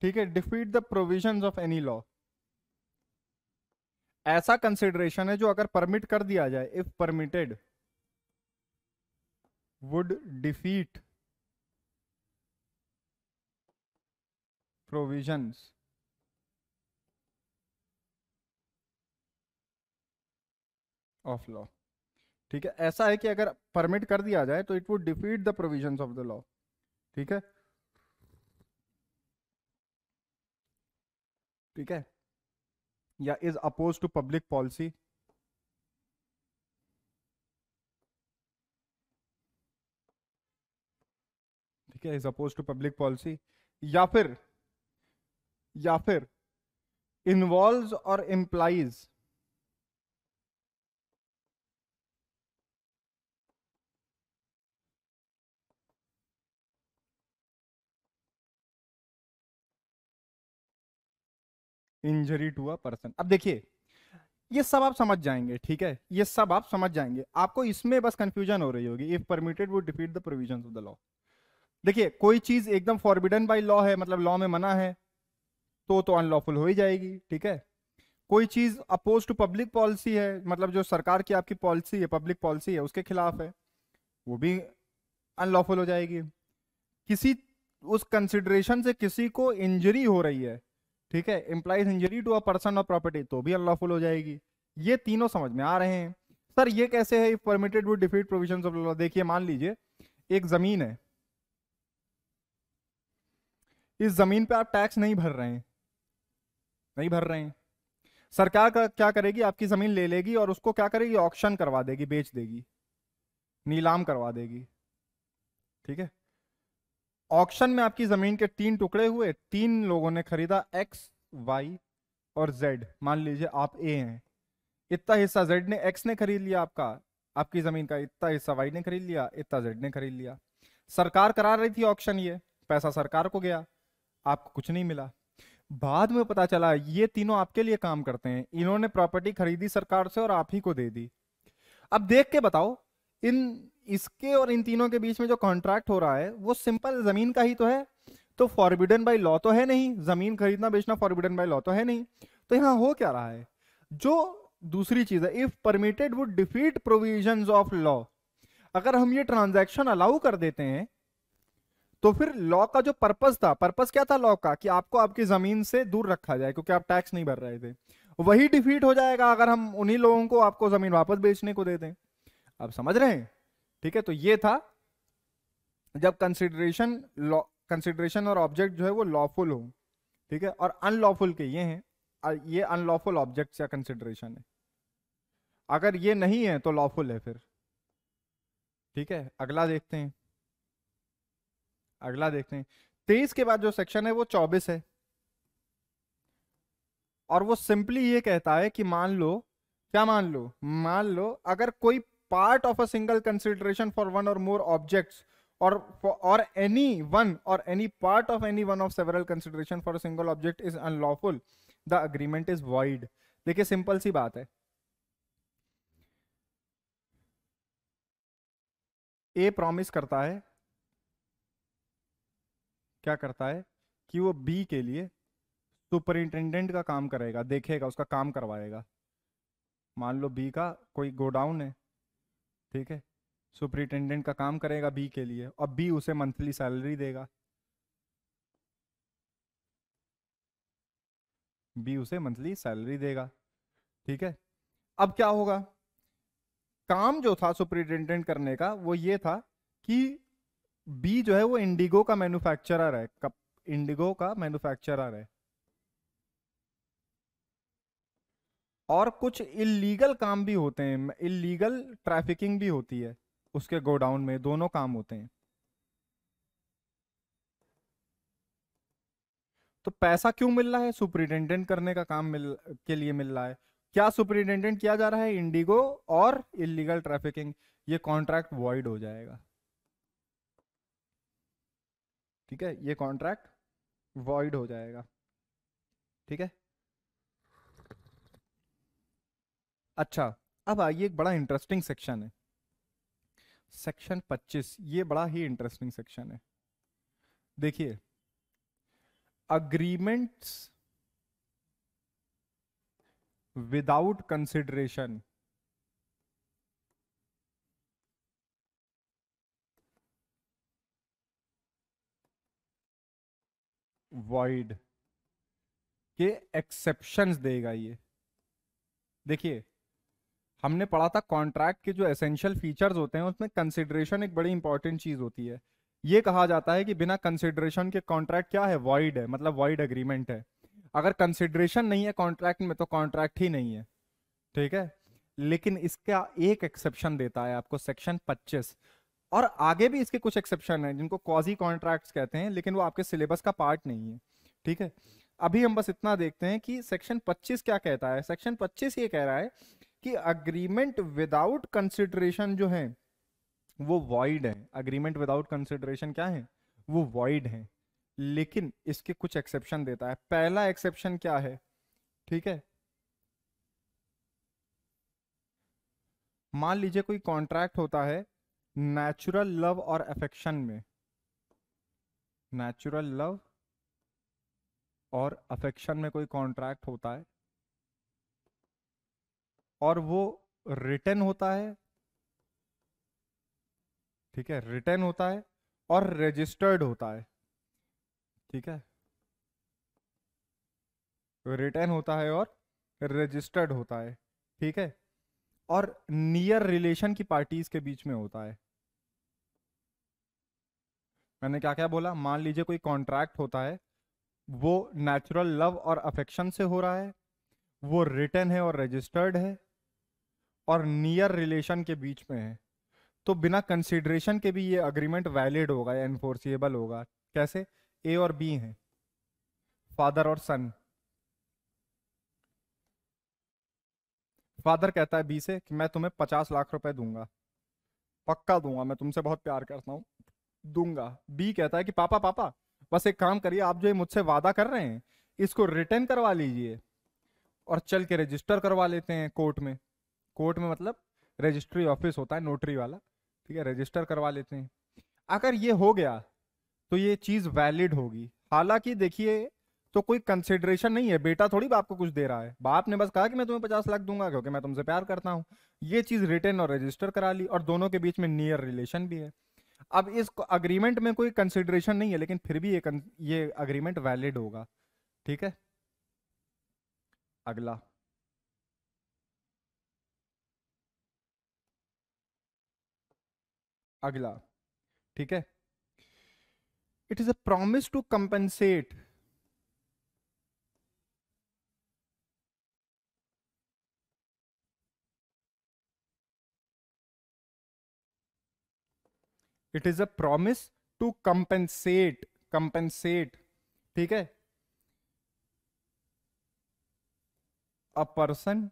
ठीक है defeat the provision of any law ऐसा कंसिडरेशन है जो अगर परमिट कर दिया जाए if permitted would defeat provisions of law ठीक है ऐसा है कि अगर परमिट कर दिया जाए तो it would defeat the provision of the law ठीक है ठीक है या is opposed to public policy क्या is opposed to public policy या फिर या फिर involve or implies injury to a person अब देखिए ये सब आप समझ जाएंगे ठीक है ये सब आप समझ जाएंगे आपको इसमें बस कंफ्यूजन हो रही होगी if permitted would defeat the provision of the law देखिए कोई चीज एकदम फॉरबिडन बाई लॉ है मतलब लॉ में मना है तो तो अनलॉफुल हो ही जाएगी ठीक है कोई चीज अपोज टू पब्लिक पॉलिसी है मतलब जो सरकार की आपकी पॉलिसी है पब्लिक पॉलिसी है उसके खिलाफ है वो भी अनलॉफुल हो जाएगी किसी उस कंसिडरेशन से किसी को इंजरी हो रही है ठीक है implies injury to a person or property तो भी अनलॉफुल हो जाएगी ये तीनों समझ में आ रहे हैं सर ये कैसे है if permitted with defeat provision of law देखिए मान लीजिए एक जमीन है इस जमीन पे आप टैक्स नहीं भर रहे हैं नहीं भर रहे हैं सरकार का क्या करेगी आपकी जमीन ले लेगी और उसको क्या करेगी ऑक्शन करवा देगी बेच देगी नीलाम करवा देगी ठीक है ऑक्शन में आपकी जमीन के तीन टुकड़े हुए तीन लोगों ने खरीदा एक्स वाई और जेड मान लीजिए आप ए हैं इतना हिस्सा जेड ने एक्स ने खरीद लिया आपका आपकी जमीन का इतना हिस्सा वाई ने खरीद लिया इतना जेड ने खरीद लिया सरकार करा रही थी ऑक्शन ये पैसा सरकार को गया आपको कुछ नहीं मिला बाद में पता चला ये तीनों आपके लिए काम करते हैं इन्होंने प्रॉपर्टी खरीदी सरकार से और आप ही को दे दी अब देख के बताओ इन इसके और इन तीनों के बीच में जो कॉन्ट्रैक्ट हो रहा है वो सिंपल जमीन का ही तो है तो फॉरबिडन बाई लॉ तो है नहीं जमीन खरीदना बेचना फॉरबिडन बाई लॉ तो है नहीं तो यहाँ हो क्या रहा है जो दूसरी चीज है if permitted would defeat provision of law अगर हम ये ट्रांजेक्शन अलाउ कर देते हैं तो फिर लॉ का जो पर्पज था पर्पज क्या था लॉ का कि आपको आपकी जमीन से दूर रखा जाए क्योंकि आप टैक्स नहीं भर रहे थे वही डिफीट हो जाएगा अगर हम उन्हीं लोगों को आपको जमीन वापस बेचने को दे दें आप समझ रहे हैं ठीक है तो ये था जब कंसिडरेशन लॉ कंसिडरेशन और ऑब्जेक्ट जो है वो लॉफुल हो ठीक है और अनलॉफुल के ये हैं ये अनलॉफुल ऑब्जेक्ट या कंसिडरेशन है अगर ये नहीं है तो लॉफुल है फिर ठीक है अगला देखते हैं अगला देखते हैं तेईस के बाद जो सेक्शन है वो चौबीस है और वो सिंपली ये कहता है कि मान लो क्या मान लो मान लो अगर कोई part of a single consideration for one or more objects or or any one or any part of any one of several consideration for single object is unlawful the agreement is void देखिए सिंपल सी बात है ए प्रॉमिस करता है क्या करता है कि वो बी के लिए सुपरिंटेंडेंट का काम करेगा देखेगा उसका काम करवाएगा मान लो बी का कोई गोडाउन है ठीक है सुपरिटेंडेंट का काम करेगा बी के लिए और बी उसे मंथली सैलरी देगा बी उसे मंथली सैलरी देगा ठीक है अब क्या होगा काम जो था सुपरिटेंडेंट करने का वो ये था कि बी जो है वो इंडिगो का मैन्युफैक्चरर है कप, इंडिगो का मैन्युफैक्चरर है और कुछ इलीगल काम भी होते हैं इलीगल ट्रैफिकिंग भी होती है उसके गोडाउन में दोनों काम होते हैं तो पैसा क्यों मिल रहा है सुपरिटेंडेंट करने का काम मिल के लिए मिल रहा है क्या सुपरिटेंडेंट किया जा रहा है इंडिगो और इलीगल ट्रैफिकिंग ये कॉन्ट्रैक्ट वॉइड हो जाएगा ठीक है ये कॉन्ट्रैक्ट वॉइड हो जाएगा ठीक है अच्छा अब आइए एक बड़ा इंटरेस्टिंग सेक्शन है सेक्शन 25 ये बड़ा ही इंटरेस्टिंग सेक्शन है देखिए अग्रीमेंट्स विदाउट कंसिडरेशन वाइड के एक्सेप्शंस देगा ये देखिए हमने पढ़ा था कॉन्ट्रैक्ट के जो एसेंशियल फीचर्स होते हैं उसमें कंसिडरेशन एक बड़ी इंपॉर्टेंट चीज होती है ये कहा जाता है कि बिना कंसिडरेशन के कॉन्ट्रैक्ट क्या है वाइड है मतलब वाइड अग्रीमेंट है अगर कंसिडरेशन नहीं है कॉन्ट्रैक्ट में तो कॉन्ट्रैक्ट ही नहीं है ठीक है लेकिन इसका एक एक्सेप्शन देता है आपको सेक्शन पच्चीस और आगे भी इसके कुछ एक्सेप्शन हैं जिनको कॉजी कॉन्ट्रैक्ट्स कहते हैं लेकिन वो आपके सिलेबस का पार्ट नहीं है ठीक है अभी हम बस इतना देखते हैं कि सेक्शन 25 क्या कहता है सेक्शन 25 ये कह रहा है कि अग्रीमेंट विदाउट कंसिडरेशन जो है वो वॉइड है अग्रीमेंट विदाउट कंसिडरेशन क्या है वो वॉइड है लेकिन इसके कुछ एक्सेप्शन देता है पहला एक्सेप्शन क्या है ठीक है मान लीजिए कोई कॉन्ट्रैक्ट होता है नेचुरल लव और अफेक्शन में नेचुरल लव और अफेक्शन में कोई कॉन्ट्रैक्ट होता है और वो रिटर्न होता है ठीक है रिटर्न होता है और रजिस्टर्ड होता है ठीक है रिटर्न होता है और रजिस्टर्ड होता है ठीक है और नियर रिलेशन की पार्टीज के बीच में होता है मैंने क्या क्या बोला मान लीजिए कोई कॉन्ट्रैक्ट होता है वो नेचुरल लव और अफेक्शन से हो रहा है वो रिटर्न है और रजिस्टर्ड है और नियर रिलेशन के बीच में है तो बिना कंसिडरेशन के भी ये अग्रीमेंट वैलिड होगा या एनफोर्सिएबल होगा कैसे ए और बी हैं फादर और सन फादर कहता है बी से कि मैं तुम्हें पचास लाख रुपए दूंगा पक्का दूंगा मैं तुमसे बहुत प्यार करता हूँ दूंगा बी कहता है कि पापा पापा बस एक काम करिए आप जो मुझसे वादा कर रहे हैं इसको रिटर्न करवा लीजिए और चल के रजिस्टर करवा लेते हैं कोर्ट में कोर्ट में मतलब रजिस्ट्री ऑफिस होता है नोटरी वाला ठीक है रजिस्टर करवा लेते हैं अगर ये हो गया तो ये चीज़ वैलिड होगी हालांकि देखिए तो कोई कंसिडरेशन नहीं है बेटा थोड़ी बाप को कुछ दे रहा है बाप ने बस कहा कि मैं तुम्हें पचास लाख दूंगा क्योंकि मैं तुमसे प्यार करता हूँ ये चीज़ रिटर्न और रजिस्टर करा ली और दोनों के बीच में नियर रिलेशन भी है अब इस अग्रीमेंट में कोई कंसिडरेशन नहीं है लेकिन फिर भी ये ये अग्रीमेंट वैलिड होगा ठीक है अगला अगला ठीक है it is a promise to compensate it is a promise to compensate compensate ठीक है a person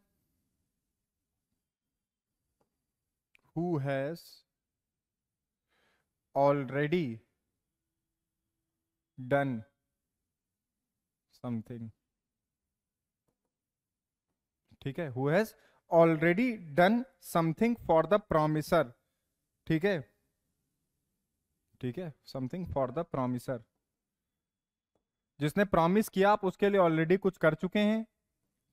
who has already done something ठीक है who has already done something for the promisor ठीक है ठीक है समथिंग फॉर द प्रोमिसर जिसने प्रॉमिस किया आप उसके लिए ऑलरेडी कुछ कर चुके हैं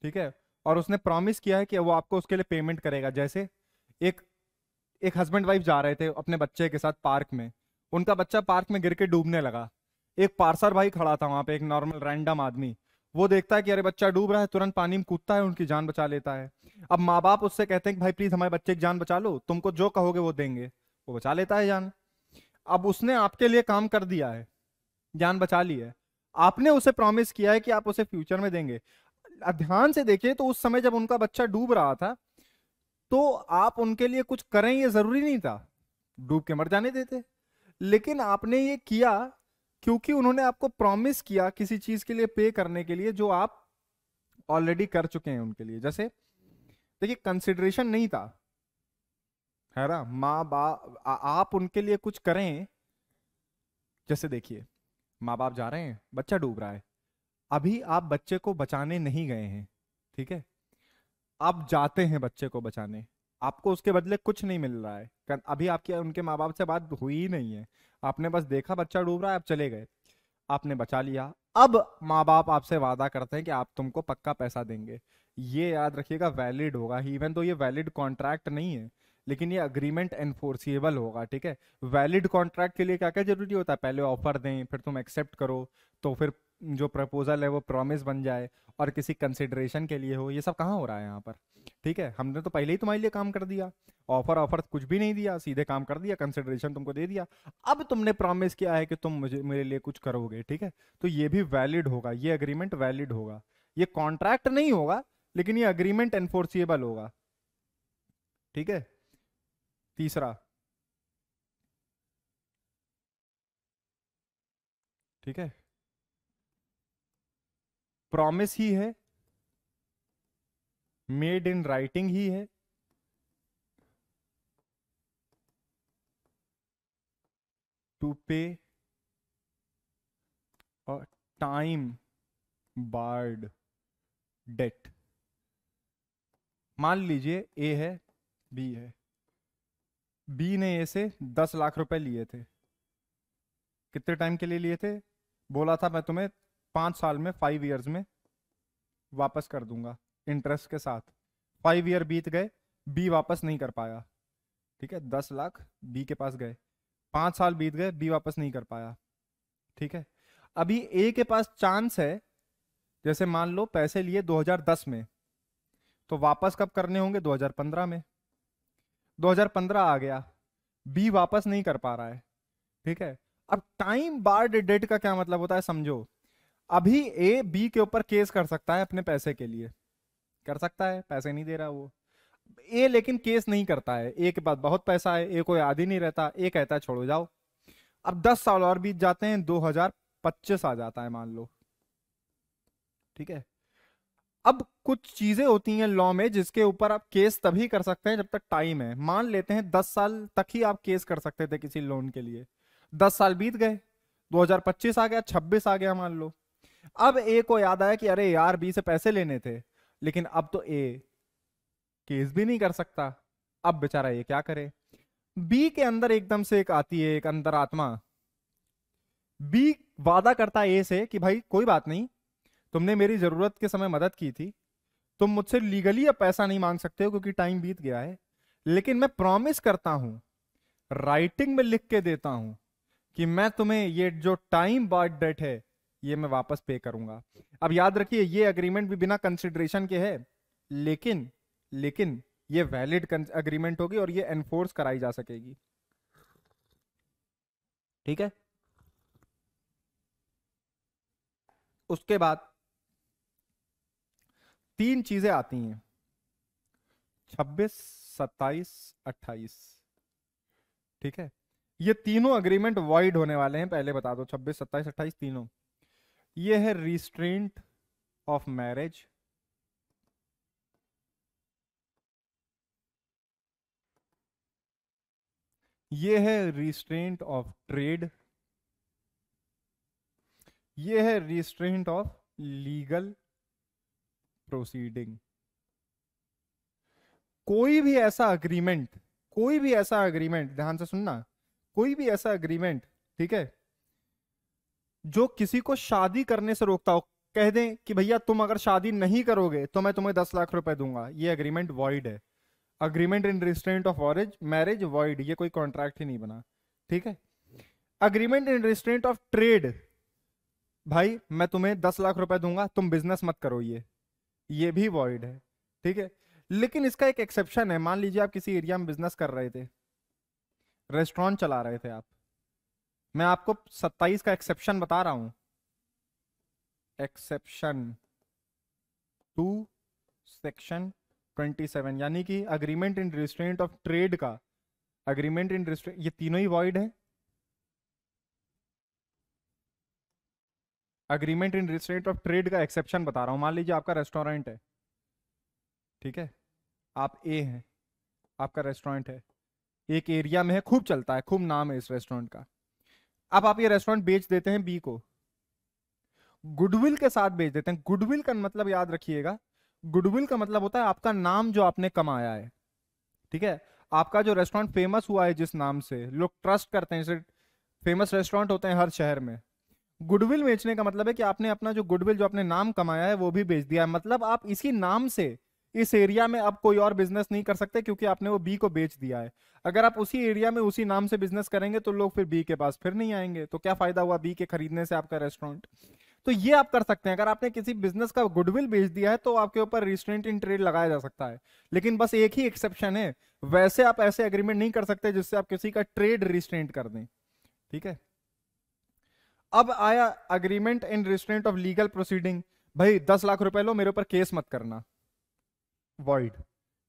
ठीक है और उसने प्रॉमिस किया है कि वो आपको उसके लिए पेमेंट करेगा जैसे एक एक हस्बैंड वाइफ जा रहे थे अपने बच्चे के साथ पार्क में उनका बच्चा पार्क में गिर के डूबने लगा एक पार्सर भाई खड़ा था वहां पे एक नॉर्मल रैंडम आदमी वो देखता है कि अरे बच्चा डूब रहा है तुरंत पानी में कूदता है उनकी जान बचा लेता है अब माँ बाप उससे कहते हैं कि भाई प्लीज हमारे बच्चे की जान बचा लो तुमको जो कहोगे वो देंगे वो बचा लेता है जान अब उसने आपके लिए काम कर दिया है जान बचा ली है आपने उसे प्रॉमिस किया है कि आप उसे फ्यूचर में देंगे ध्यान से देखिए तो उस समय जब उनका बच्चा डूब रहा था तो आप उनके लिए कुछ करें ये जरूरी नहीं था डूब के मर जाने देते लेकिन आपने ये किया क्योंकि उन्होंने आपको प्रॉमिस किया किसी चीज के लिए पे करने के लिए जो आप ऑलरेडी कर चुके हैं उनके लिए जैसे देखिए कंसिडरेशन नहीं था है ना माँ बाप आप उनके लिए कुछ करें जैसे देखिए माँ बाप जा रहे हैं बच्चा डूब रहा है अभी आप बच्चे को बचाने नहीं गए हैं ठीक है आप जाते हैं बच्चे को बचाने आपको उसके बदले कुछ नहीं मिल रहा है अभी आपकी उनके माँ बाप से बात हुई ही नहीं है आपने बस देखा बच्चा डूब रहा है आप चले गए आपने बचा लिया अब माँ बाप आपसे वादा करते हैं कि आप तुमको पक्का पैसा देंगे ये याद रखिएगा वैलिड होगा इवन तो ये वैलिड कॉन्ट्रैक्ट नहीं है लेकिन ये अग्रीमेंट एनफोर्सिएबल होगा ठीक है वैलिड कॉन्ट्रैक्ट के लिए क्या क्या जरूरी होता है पहले ऑफर दें फिर तुम एक्सेप्ट करो तो फिर जो प्रपोजल है वो प्रॉमिस बन जाए और किसी कंसिडरेशन के लिए हो ये सब कहाँ हो रहा है यहाँ पर ठीक है हमने तो पहले ही तुम्हारे लिए काम कर दिया ऑफर ऑफर कुछ भी नहीं दिया सीधे काम कर दिया कंसिडरेशन तुमको दे दिया अब तुमने प्रॉमिस किया है कि तुम मुझे मेरे लिए कुछ करोगे ठीक है तो ये भी वैलिड होगा ये अग्रीमेंट वैलिड होगा ये कॉन्ट्रैक्ट नहीं होगा लेकिन ये अग्रीमेंट एनफोर्सिएबल होगा ठीक है तीसरा ठीक है प्रॉमिस ही है मेड इन राइटिंग ही है टू पे और टाइम बार्ड डेट मान लीजिए ए है बी है बी ने ए से दस लाख रुपए लिए थे कितने टाइम के लिए लिए थे बोला था मैं तुम्हें पाँच साल में फाइव इयर्स में वापस कर दूंगा इंटरेस्ट के साथ फाइव ईयर बीत गए बी वापस नहीं कर पाया ठीक है दस लाख बी के पास गए पाँच साल बीत गए बी वापस नहीं कर पाया ठीक है अभी ए के पास चांस है जैसे मान लो पैसे लिए 2010 में तो वापस कब करने होंगे 2015 में 2015 आ गया बी वापस नहीं कर पा रहा है ठीक है अब टाइम बार डेट का क्या मतलब होता है समझो अभी ए बी के ऊपर केस कर सकता है अपने पैसे के लिए कर सकता है पैसे नहीं दे रहा वो ए लेकिन केस नहीं करता है ए के पास बहुत पैसा है ए को याद ही नहीं रहता ए कहता है छोड़ो जाओ अब दस साल और बीत जाते हैं 2025 आ जाता है मान लो ठीक है अब कुछ चीजें होती हैं लॉ में जिसके ऊपर आप केस तभी कर सकते हैं जब तक टाइम है मान लेते हैं दस साल तक ही आप केस कर सकते थे किसी लोन के लिए दस साल बीत गए 2025 आ गया 26 आ गया मान लो अब ए को याद आया कि अरे यार बी से पैसे लेने थे लेकिन अब तो ए केस भी नहीं कर सकता अब बेचारा ये क्या करे बी के अंदर एकदम से एक आती है एक अंदर आत्मा बी वादा करता ए से कि भाई कोई बात नहीं तुमने मेरी जरूरत के समय मदद की थी तुम मुझसे लीगली अब पैसा नहीं मांग सकते हो क्योंकि टाइम बीत गया है लेकिन मैं प्रॉमिस करता हूं राइटिंग में लिख के देता हूं कि मैं तुम्हें ये जो टाइम बार्ड डेट है ये मैं वापस पे करूंगा अब याद रखिए ये अग्रीमेंट भी बिना कंसिडरेशन के है लेकिन लेकिन ये वैलिड अग्रीमेंट होगी और ये एनफोर्स कराई जा सकेगी ठीक है उसके बाद तीन चीजें आती हैं छब्बीस सत्ताईस अट्ठाईस ठीक है ये तीनों अग्रीमेंट वॉइड होने वाले हैं पहले बता दो छब्बीस सत्ताईस अट्ठाईस तीनों ये है रिस्ट्रेंट ऑफ मैरिज ये है रिस्ट्रेंट ऑफ ट्रेड ये है रिस्ट्रेंट ऑफ लीगल प्रोसीडिंग कोई भी ऐसा अग्रीमेंट कोई भी ऐसा अग्रीमेंट ध्यान से सुनना कोई भी ऐसा अग्रीमेंट ठीक है जो किसी को शादी करने से रोकता हो कह दें कि भैया तुम अगर शादी नहीं करोगे तो मैं तुम्हें दस लाख रुपए दूंगा ये अग्रीमेंट वॉइड है अग्रीमेंट इन रिस्ट्रेंट ऑफ ऑरेज मैरिज वॉइड ये कोई कॉन्ट्रैक्ट ही नहीं बना ठीक है agreement in restraint of trade भाई मैं तुम्हें दस लाख रुपए दूंगा तुम बिजनेस मत करो ये ये भी वॉइड है ठीक है लेकिन इसका एक एक्सेप्शन है मान लीजिए आप किसी एरिया में बिजनेस कर रहे थे रेस्टोरेंट चला रहे थे आप मैं आपको 27 का एक्सेप्शन बता रहा हूं एक्सेप्शन टू सेक्शन 27 यानी कि agreement in restraint of trade का अग्रीमेंट इन रिस्ट्रेंट ये तीनों ही वॉइड है agreement in restraint of trade का एक्सेप्शन बता रहा हूँ मान लीजिए आपका रेस्टोरेंट है ठीक है आप ए हैं आपका रेस्टोरेंट है एक एरिया में है खूब चलता है खूब नाम है इस रेस्टोरेंट का अब आप ये रेस्टोरेंट बेच देते हैं बी को गुडविल के साथ बेच देते हैं गुडविल का मतलब याद रखिएगा गुडविल का मतलब होता है आपका नाम जो आपने कमाया है ठीक है आपका जो रेस्टोरेंट फेमस हुआ है जिस नाम से लोग ट्रस्ट करते हैं फेमस रेस्टोरेंट होते हैं हर शहर में गुडविल बेचने का मतलब है कि आपने अपना जो गुडविल जो आपने नाम कमाया है वो भी बेच दिया है मतलब आप इसी नाम से इस एरिया में आप कोई और बिजनेस नहीं कर सकते क्योंकि आपने वो बी को बेच दिया है अगर आप उसी एरिया में उसी नाम से बिजनेस करेंगे तो लोग फिर बी के पास फिर नहीं आएंगे तो क्या फायदा हुआ बी के खरीदने से आपका रेस्टोरेंट तो ये आप कर सकते हैं अगर आपने किसी बिजनेस का गुडविल बेच दिया है तो आपके ऊपर रिस्ट्रेंट इन ट्रेड लगाया जा सकता है लेकिन बस एक ही एक्सेप्शन है वैसे आप ऐसे एग्रीमेंट नहीं कर सकते जिससे आप किसी का ट्रेड रिस्ट्रेंट कर दें ठीक है अब आया agreement in restraint of legal proceeding भाई दस लाख रुपए लो मेरे ऊपर केस मत करना वॉइड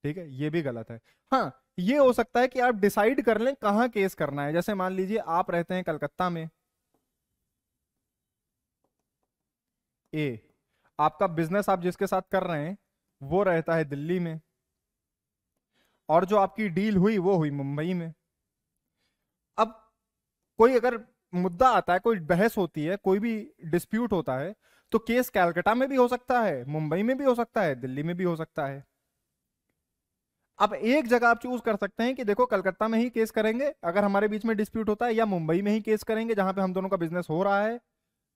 ठीक है ये भी गलत है हाँ ये हो सकता है कि आप डिसाइड कर लें कहां केस करना है जैसे मान लीजिए आप रहते हैं कलकत्ता में ए आपका बिजनेस आप जिसके साथ कर रहे हैं वो रहता है दिल्ली में और जो आपकी डील हुई वो हुई मुंबई में अब कोई अगर मुद्दा आता है कोई बहस होती है कोई भी डिस्प्यूट होता है तो केस कैलकटा में भी हो सकता है मुंबई में भी हो सकता है दिल्ली में भी हो सकता है अब एक जगह आप चूज कर सकते हैं कि देखो कलकत्ता में ही केस करेंगे अगर हमारे बीच में डिस्प्यूट होता है या मुंबई में ही केस करेंगे जहां पे हम दोनों का बिजनेस हो रहा है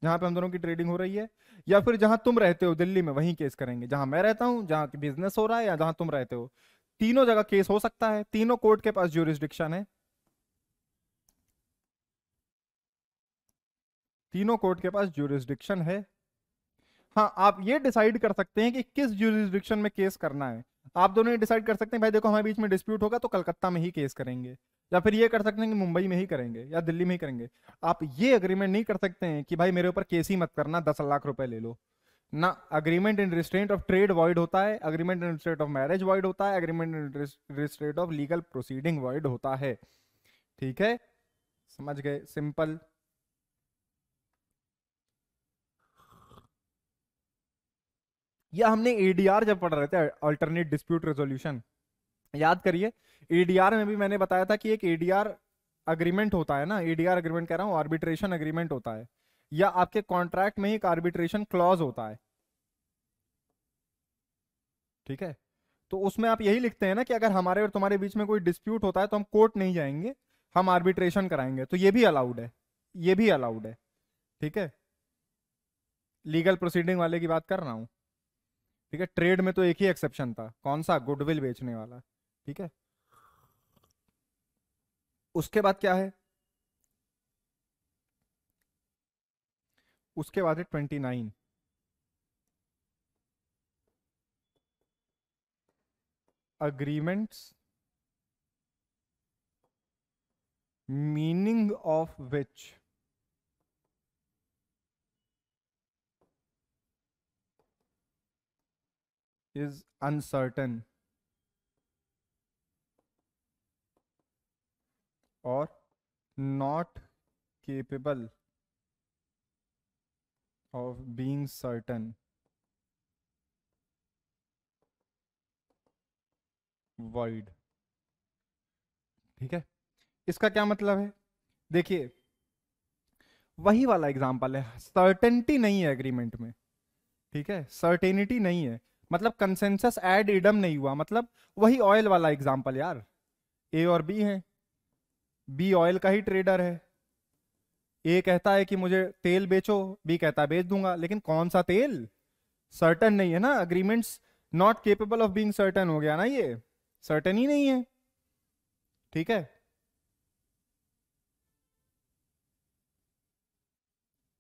जहां पे हम दोनों की ट्रेडिंग हो रही है या फिर जहां तुम रहते हो दिल्ली में वहीं केस करेंगे जहां मैं रहता हूं जहां बिजनेस हो रहा है या जहां तुम रहते हो तीनों जगह केस हो सकता है तीनों कोर्ट के पास जो है तीनों कोर्ट के पास ज्यूरिस्डिक्शन है हाँ आप ये डिसाइड कर सकते हैं कि किस ज्यूरिस्डिक्शन में केस करना है आप दोनों ये डिसाइड कर सकते हैं भाई देखो हमारे बीच में डिस्प्यूट होगा तो कलकत्ता में ही केस करेंगे या फिर ये कर सकते हैं कि मुंबई में ही करेंगे या दिल्ली में ही करेंगे आप ये अग्रीमेंट नहीं कर सकते हैं कि भाई मेरे ऊपर केस ही मत करना दस लाख रुपए ले लो ना agreement in restraint of trade void होता है agreement in restraint of marriage void होता है agreement in restraint of legal proceeding void होता है ठीक है समझ गए सिंपल या हमने एडीआर जब पढ़ रहे थे अल्टरनेट डिस्प्यूट रेजोल्यूशन याद करिए एडीआर में भी मैंने बताया था कि एक एडीआर अग्रीमेंट होता है ना एडीआर अग्रीमेंट कह रहा हूँ आर्बिट्रेशन अग्रीमेंट होता है या आपके कॉन्ट्रैक्ट में ही एक आर्बिट्रेशन क्लॉज होता है ठीक है तो उसमें आप यही लिखते हैं ना कि अगर हमारे और तुम्हारे बीच में कोई डिस्प्यूट होता है तो हम कोर्ट नहीं जाएंगे हम आर्बिट्रेशन कराएंगे तो ये भी अलाउड है ये भी अलाउड है ठीक है लीगल प्रोसीडिंग वाले की बात कर रहा हूँ ठीक है ट्रेड में तो एक ही एक्सेप्शन था कौन सा गुडविल बेचने वाला ठीक है उसके बाद क्या है उसके बाद है twenty nine agreements meaning of which is uncertain or not capable of being certain void ठीक है इसका क्या मतलब है देखिए वही वाला एग्जाम्पल है सर्टेनिटी नहीं है एग्रीमेंट में ठीक है सर्टेनिटी नहीं है मतलब कंसेंसस एड इडम नहीं हुआ मतलब वही ऑयल वाला एग्जाम्पल यार ए और बी है बी ऑयल का ही ट्रेडर है ए कहता है कि मुझे तेल बेचो बी कहता है बेच दूंगा लेकिन कौन सा तेल सर्टन नहीं है ना agreements not capable of being certain हो गया ना ये सर्टन ही नहीं है ठीक है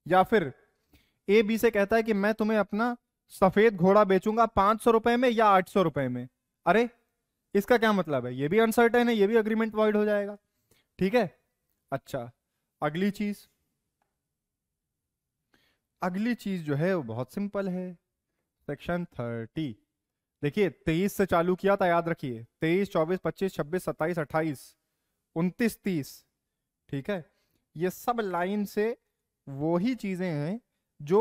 या फिर ए बी से कहता है कि मैं तुम्हें अपना सफेद घोड़ा बेचूंगा पांच सौ रुपए में या आठ सौ रुपए में अरे इसका क्या मतलब है ये भी अनसर्टेन है ये भी अग्रीमेंट वॉइड हो जाएगा ठीक है अच्छा अगली चीज अगली चीज जो है वो बहुत सिंपल है सेक्शन थर्टी देखिए तेईस से चालू किया था याद रखिए तेईस चौबीस पच्चीस छब्बीस सत्ताईस अट्ठाईस उनतीस तीस ठीक है ये सब लाइन से वो ही चीजें हैं जो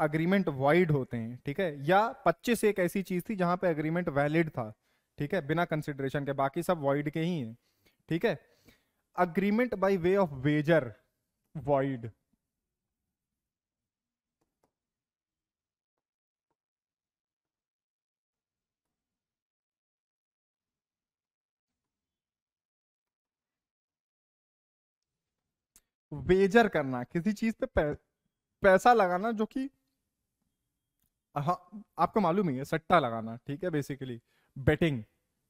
अग्रीमेंट वाइड होते हैं ठीक है या 25 एक ऐसी चीज थी जहां पे अग्रीमेंट वैलिड था ठीक है बिना कंसिडरेशन के बाकी सब वाइड के ही हैं ठीक है agreement by way of wager void wager करना किसी चीज पे पैसा लगाना जो कि हाँ आपको मालूम ही है सट्टा लगाना ठीक है बेसिकली बेटिंग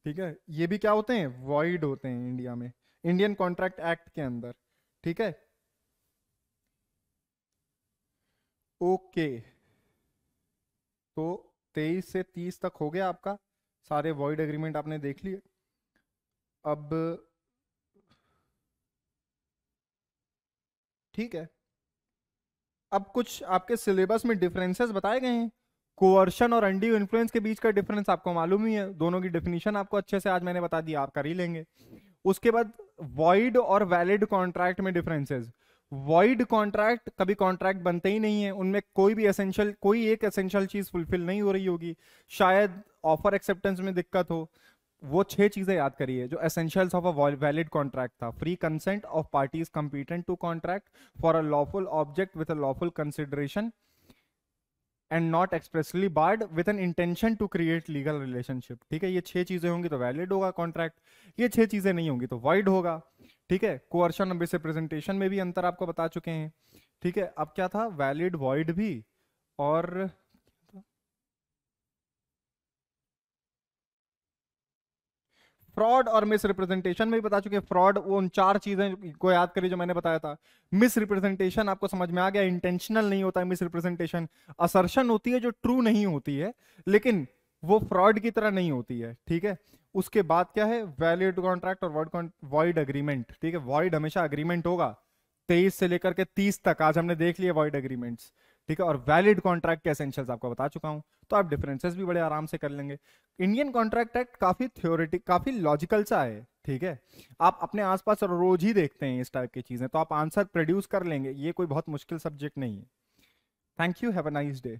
ठीक है ये भी क्या होते हैं वॉइड होते हैं इंडिया में इंडियन कॉन्ट्रैक्ट एक्ट के अंदर ठीक है ओके तो तेईस से तीस तक हो गया आपका सारे वॉइड एग्रीमेंट आपने देख लिए अब ठीक है अब कुछ आपके सिलेबस में डिफरेंसेस बताए गए हैं कोअर्शन और अंडी इन्फ्लुएंस के बीच का डिफरेंस आपको मालूम ही है दोनों की डेफिनेशन आपको अच्छे से आज मैंने बता दी आप कर ही लेंगे उसके बाद वॉइड और वैलिड कॉन्ट्रैक्ट में डिफरेंसेज वॉइड कॉन्ट्रैक्ट कभी कॉन्ट्रैक्ट बनते ही नहीं है उनमें कोई भी एसेंशियल कोई एक एसेंशियल चीज फुलफिल नहीं हो रही होगी शायद ऑफर एक्सेप्टेंस में दिक्कत हो वो छह चीजें याद करिए जो essentials of a valid contract था free consent of parties competent to contract for a lawful object with a lawful consideration and not expressly barred with an intention to create legal relationship ठीक है ये छह चीजें होंगी तो वैलिड होगा कॉन्ट्रैक्ट ये छह चीजें नहीं होंगी तो वाइड होगा ठीक है कोअर्शन और रिप्रेजेंटेशन में भी अंतर आपको बता चुके हैं ठीक है अब क्या था वैलिड वॉइड भी और फ्रॉड और मिस रिप्रेजेंटेशन में भी बता चुके हैं फ्रॉड वो उन चार चीज़ें को याद करिए जो मैंने बताया था मिस रिप्रेजेंटेशन आपको समझ में आ गया इंटेंशनल नहीं होता है मिस रिप्रेजेंटेशन असर्शन होती है जो ट्रू नहीं होती है लेकिन वो फ्रॉड की तरह नहीं होती है ठीक है उसके बाद क्या है वैलिड कॉन्ट्रैक्ट और वर्ड वॉइड अग्रीमेंट ठीक है वॉइड हमेशा अग्रीमेंट होगा तेईस से लेकर के तीस तक आज हमने देख लिया वॉइड अग्रीमेंट्स ठीक है और वैलिड कॉन्ट्रैक्ट के एसेंशियल्स आपको बता चुका हूं तो आप डिफरेंसेस भी बड़े आराम से कर लेंगे इंडियन कॉन्ट्रैक्ट एक्ट काफी थ्योरेटिक काफी लॉजिकल सा है ठीक है आप अपने आसपास रोज ही देखते हैं इस टाइप की चीजें तो आप आंसर प्रोड्यूस कर लेंगे ये कोई बहुत मुश्किल सब्जेक्ट नहीं है thank you have a nice day